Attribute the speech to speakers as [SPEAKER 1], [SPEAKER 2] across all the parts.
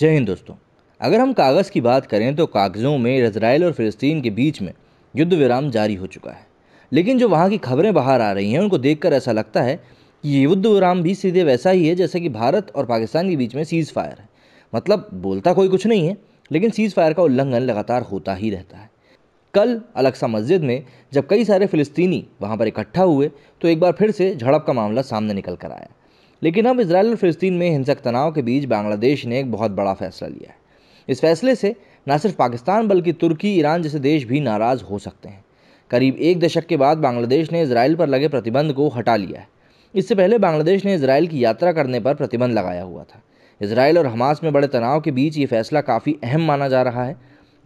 [SPEAKER 1] जय हिंद दोस्तों अगर हम कागज़ की बात करें तो कागज़ों में इसराइल और फिलिस्तीन के बीच में युद्ध विराम जारी हो चुका है लेकिन जो वहाँ की खबरें बाहर आ रही हैं उनको देखकर ऐसा लगता है कि ये युद्ध विराम भी सीधे वैसा ही है जैसे कि भारत और पाकिस्तान के बीच में सीज़ फायर है मतलब बोलता कोई कुछ नहीं है लेकिन सीज़ फायर का उल्लंघन लगातार होता ही रहता है कल अलक्सा मस्जिद में जब कई सारे फ़िलिस्तीनी वहाँ पर इकट्ठा हुए तो एक बार फिर से झड़प का मामला सामने निकल कर आया लेकिन अब इसराइल और फिलस्तीन में हिंसक तनाव के बीच बांग्लादेश ने एक बहुत बड़ा फैसला लिया है इस फैसले से न सिर्फ पाकिस्तान बल्कि तुर्की ईरान जैसे देश भी नाराज़ हो सकते हैं करीब एक दशक के बाद बांग्लादेश ने इसराइल पर लगे प्रतिबंध को हटा लिया है इससे पहले बांग्लादेश ने इसराइल की यात्रा करने पर प्रतिबंध लगाया हुआ था इसराइल और हमास में बड़े तनाव के बीच ये फैसला काफ़ी अहम माना जा रहा है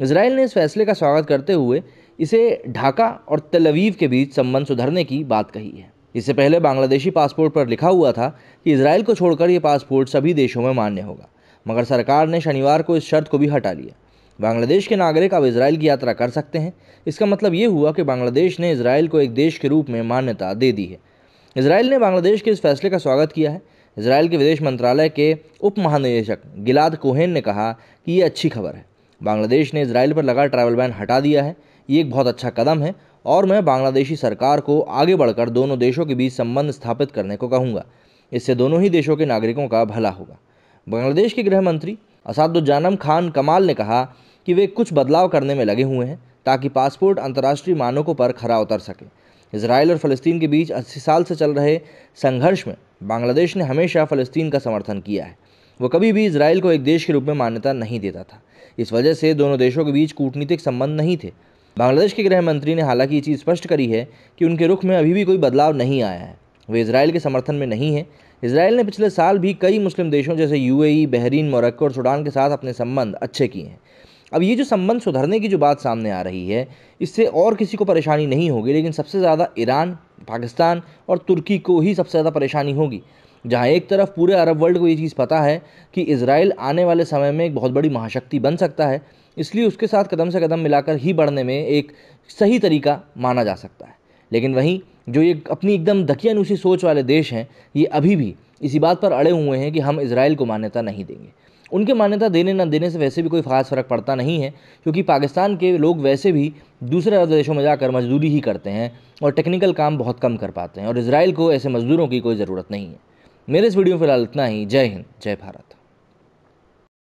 [SPEAKER 1] इसराइल ने इस फैसले का स्वागत करते हुए इसे ढाका और तलवीव के बीच संबंध सुधरने की बात कही है इससे पहले बांग्लादेशी पासपोर्ट पर लिखा हुआ था कि इसराइल को छोड़कर ये पासपोर्ट सभी देशों में मान्य होगा मगर सरकार ने शनिवार को इस शर्त को भी हटा लिया बांग्लादेश के नागरिक अब इसराइल की यात्रा कर सकते हैं इसका मतलब ये हुआ कि बांग्लादेश ने इसराइल को एक देश के रूप में मान्यता दे दी है इसराइल ने बांग्लादेश के इस फैसले का स्वागत किया है इसराइल के विदेश मंत्रालय के उप महानिदेशक गिलाद कोहेन ने कहा कि ये अच्छी खबर है बांग्लादेश ने इसराइल पर लगा ट्रैवल बैन हटा दिया है ये एक बहुत अच्छा कदम है और मैं बांग्लादेशी सरकार को आगे बढ़कर दोनों देशों के बीच संबंध स्थापित करने को कहूँगा इससे दोनों ही देशों के नागरिकों का भला होगा बांग्लादेश के गृह मंत्री असादुज्जानम खान कमाल ने कहा कि वे कुछ बदलाव करने में लगे हुए हैं ताकि पासपोर्ट अंतर्राष्ट्रीय मानकों पर खरा उतर सके इसराइल और फ़लस्तीन के बीच अस्सी साल से चल रहे संघर्ष में बांग्लादेश ने हमेशा फ़लस्तीन का समर्थन किया है वो कभी भी इसराइल को एक देश के रूप में मान्यता नहीं देता था इस वजह से दोनों देशों के बीच कूटनीतिक संबंध नहीं थे बांग्लादेश के गृह मंत्री ने हालांकि ये चीज़ स्पष्ट करी है कि उनके रुख में अभी भी कोई बदलाव नहीं आया है वे इसराइल के समर्थन में नहीं है इसराइल ने पिछले साल भी कई मुस्लिम देशों जैसे यूएई, बहरीन मोरक्को और सूडान के साथ अपने संबंध अच्छे किए हैं अब ये जो संबंध सुधरने की जो बात सामने आ रही है इससे और किसी को परेशानी नहीं होगी लेकिन सबसे ज़्यादा ईरान पाकिस्तान और तुर्की को ही सबसे ज़्यादा परेशानी होगी जहाँ एक तरफ पूरे अरब वर्ल्ड को ये चीज़ पता है कि इसराइल आने वाले समय में एक बहुत बड़ी महाशक्ति बन सकता है इसलिए उसके साथ कदम से कदम मिलाकर ही बढ़ने में एक सही तरीका माना जा सकता है लेकिन वहीं जो ये अपनी एकदम दकियानुशी सोच वाले देश हैं ये अभी भी इसी बात पर अड़े हुए हैं कि हम इसराइल को मान्यता नहीं देंगे उनके मान्यता देने ना देने से वैसे भी कोई खास फ़र्क पड़ता नहीं है क्योंकि पाकिस्तान के लोग वैसे भी दूसरे अरब देशों में जाकर मजदूरी ही करते हैं और टेक्निकल काम बहुत कम कर पाते हैं और इसराइल को ऐसे मजदूरों की कोई ज़रूरत नहीं है मेरे इस वीडियो में फिलहाल इतना ही जय हिंद जय भारत